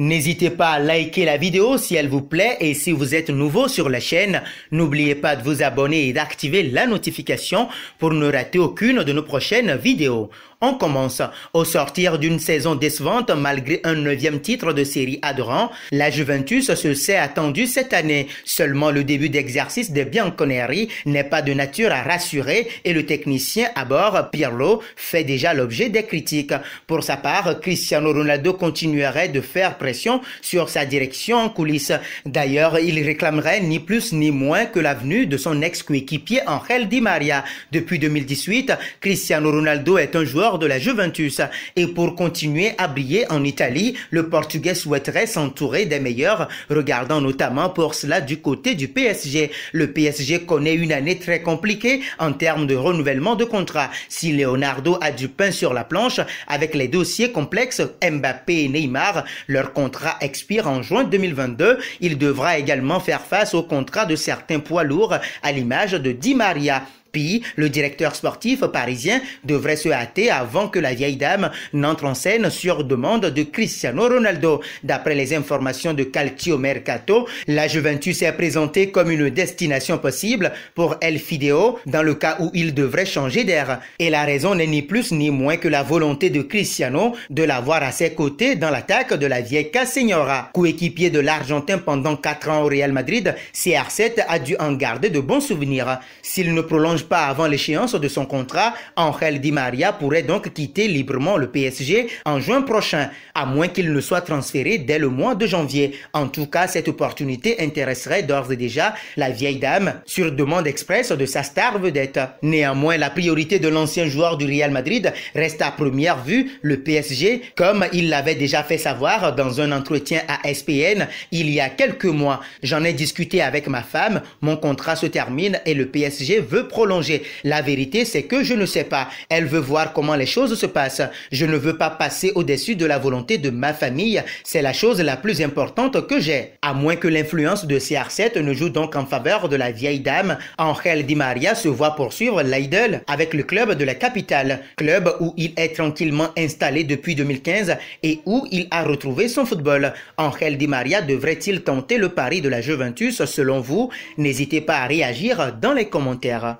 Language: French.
N'hésitez pas à liker la vidéo si elle vous plaît et si vous êtes nouveau sur la chaîne, n'oubliez pas de vous abonner et d'activer la notification pour ne rater aucune de nos prochaines vidéos. On commence. Au sortir d'une saison décevante malgré un neuvième titre de série adorant, la Juventus se sait attendue cette année. Seulement le début d'exercice de Bianconeri n'est pas de nature à rassurer et le technicien à bord, Pirlo, fait déjà l'objet des critiques. Pour sa part, Cristiano Ronaldo continuerait de faire sur sa direction en coulisses. D'ailleurs, il réclamerait ni plus ni moins que l'avenue de son ex-coéquipier Angel Di Maria. Depuis 2018, Cristiano Ronaldo est un joueur de la Juventus. Et pour continuer à briller en Italie, le Portugais souhaiterait s'entourer des meilleurs, regardant notamment pour cela du côté du PSG. Le PSG connaît une année très compliquée en termes de renouvellement de contrat. Si Leonardo a du pain sur la planche, avec les dossiers complexes Mbappé et Neymar, leur contrat expire en juin 2022, il devra également faire face au contrat de certains poids lourds à l'image de Di Maria le directeur sportif parisien devrait se hâter avant que la vieille dame n'entre en scène sur demande de Cristiano Ronaldo. D'après les informations de Calcio Mercato, la Juventus est présentée comme une destination possible pour El Fideo dans le cas où il devrait changer d'air. Et la raison n'est ni plus ni moins que la volonté de Cristiano de l'avoir à ses côtés dans l'attaque de la vieille Casignora. Coéquipier de l'Argentin pendant 4 ans au Real Madrid, CR7 a dû en garder de bons souvenirs. S'il ne prolonge pas avant l'échéance de son contrat, Angel Di Maria pourrait donc quitter librement le PSG en juin prochain, à moins qu'il ne soit transféré dès le mois de janvier. En tout cas, cette opportunité intéresserait d'ores et déjà la vieille dame sur demande express de sa star vedette. Néanmoins, la priorité de l'ancien joueur du Real Madrid reste à première vue le PSG, comme il l'avait déjà fait savoir dans un entretien à SPN il y a quelques mois. J'en ai discuté avec ma femme, mon contrat se termine et le PSG veut prolonger la vérité, c'est que je ne sais pas. Elle veut voir comment les choses se passent. Je ne veux pas passer au-dessus de la volonté de ma famille. C'est la chose la plus importante que j'ai. À moins que l'influence de CR7 ne joue donc en faveur de la vieille dame, Angel Di Maria se voit poursuivre l'Idol avec le club de la capitale, club où il est tranquillement installé depuis 2015 et où il a retrouvé son football. Angel Di Maria devrait-il tenter le pari de la Juventus selon vous N'hésitez pas à réagir dans les commentaires.